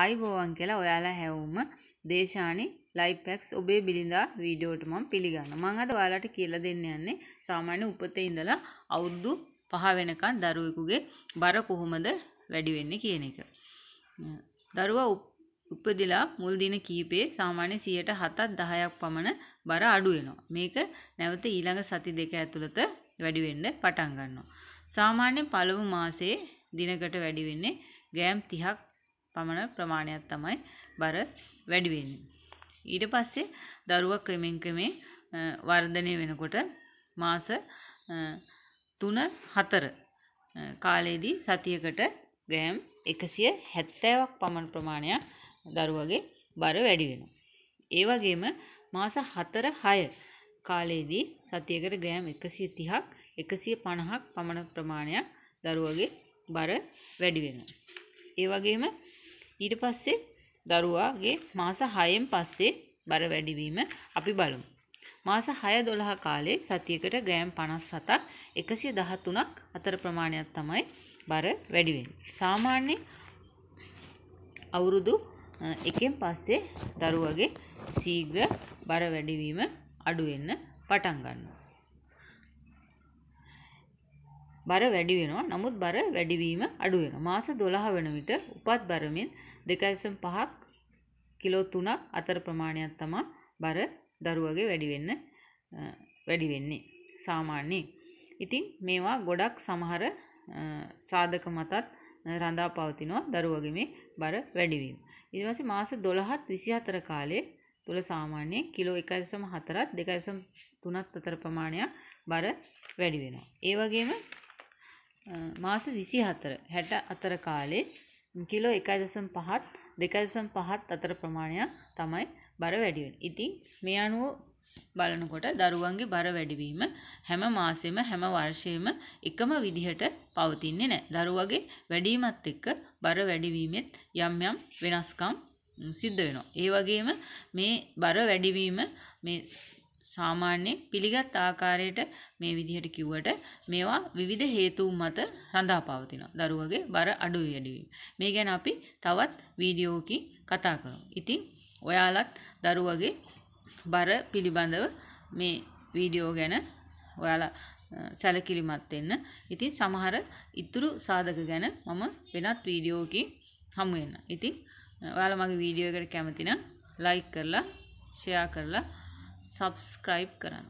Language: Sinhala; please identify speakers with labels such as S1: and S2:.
S1: ආයුබෝවන් කියලා ඔයාලා හැවුම දේශානි ලයිෆ්ෆැක්ස් ඔබේ බිරිඳා වීඩියෝට මම පිළිගන්නවා. මම අද ඔයාලට කියලා දෙන්න යන්නේ සාමාන්‍ය උපතේ ඉඳලා අවුරුදු 5 වෙනකන් දරුවෙකුගේ බර කොහොමද වැඩි වෙන්නේ කියන එක. දරුවා උපදිලා මුල් දින කීපේ සාමාන්‍ය 100ට 7ක් 10ක් පමණ බර අඩු වෙනවා. මේක නැවත ඊළඟ සති දෙක ඇතුළත වැඩි වෙන්න පටන් ගන්නවා. සාමාන්‍යයෙන් පළමු මාසයේ දිනකට වැඩි වෙන්නේ ග්‍රෑම් 30ක් පමණ ප්‍රමාණයක් තමයි බර වැඩි වෙන්නේ. ඊට පස්සේ දරුවා ක්‍රමෙන් ක්‍රමයෙන් වර්ධනය වෙනකොට මාස 3 4 කාලයේදී සතියකට ග්‍රෑම් 170ක් පමණ ප්‍රමාණයක් දරුවගේ බර වැඩි වෙනවා. ඒ වගේම මාස 4 6 කාලයේදී සතියකට ග්‍රෑම් 130ක් 150ක් පමණ ප්‍රමාණයක් දරුවගේ බර වැඩි වෙනවා. ඒ වගේම ඊට පස්සේ දරුවාගේ මාස 6න් පස්සේ බර වැඩිවීම අපි බලමු. මාස 6 12 කාලේ සතියකට ග්‍රෑම් 57ක් 113ක් අතර ප්‍රමාණයක් තමයි බර වැඩි වෙන්නේ. සාමාන්‍ය අවුරුදු එකෙන් පස්සේ දරුවගේ ශීඝ්‍ර බර වැඩිවීම අඩු වෙන්න පටන් ගන්නවා. බර වැඩි වෙනවා. නමුත් බර වැඩිවීම අඩු වෙනවා. මාස 12 වෙන විට උපත් බරමින් දෙකයිසම් පහක් කිලෝ තුනක් අතර ප්‍රමාණයක් තමා බර දරුවගේ වැඩිවෙන්න වැඩි වෙන්නේ සාමාන්‍යයෙන්. ඉතින් මේවා ගොඩක් සමහර සාධක මතත් රඳා පවතිනවා දරුවගේ මේ බර වැඩිවීම. ඊට පස්සේ මාස 12ත් 24 කාලයේ තුල සාමාන්‍යයෙන් කිලෝ 1.4ත් 2.3ත් අතර ප්‍රමාණයක් බර වැඩි වෙනවා. ඒ වගේම මාස 24 60 අතර කාලේ කිලෝ එකයි දශම පහත් දෙකයි දශම පහත් අතර ප්‍රමාණයක් තමයි බර වැඩි වෙන්නේ. ඉතින් මේ අනුව බලනකොට දරුවන්ගේ බර වැඩිවීම හැම මාසෙම හැම වර්ෂයේම එකම විදිහට පවතින්නේ නැහැ. දරුවගේ වැඩිමත් එක්ක බර වැඩිවීමෙත් යම් යම් වෙනස්කම් සිද්ධ වෙනවා. ඒ වගේම මේ බර වැඩිවීම මේ සාමාන්‍යයෙන් පිළිගත් ආකාරයට මේ විදිහට කිව්වට මේවා විවිධ හේතුන් මත රඳා පවතිනවා. දරුවගේ බර අඩු වැඩිවීම. මේ ගැන අපි තවත් වීඩියෝකින් කතා කරමු. ඉතින් ඔයාලත් දරුවගේ බර පිළිබඳව මේ වීඩියෝ ගැන ඔයාලා සැලකිලිමත් වෙන්න. ඉතින් සමහර ඉතුරු සාධක ගැන මම වෙනත් වීඩියෝකින් හමු වෙනවා. ඉතින් ඔයාලා මගේ වීඩියෝ එකට කැමති නම් ලයික් කරලා ෂෙයා කරලා सब्सक्राइब करा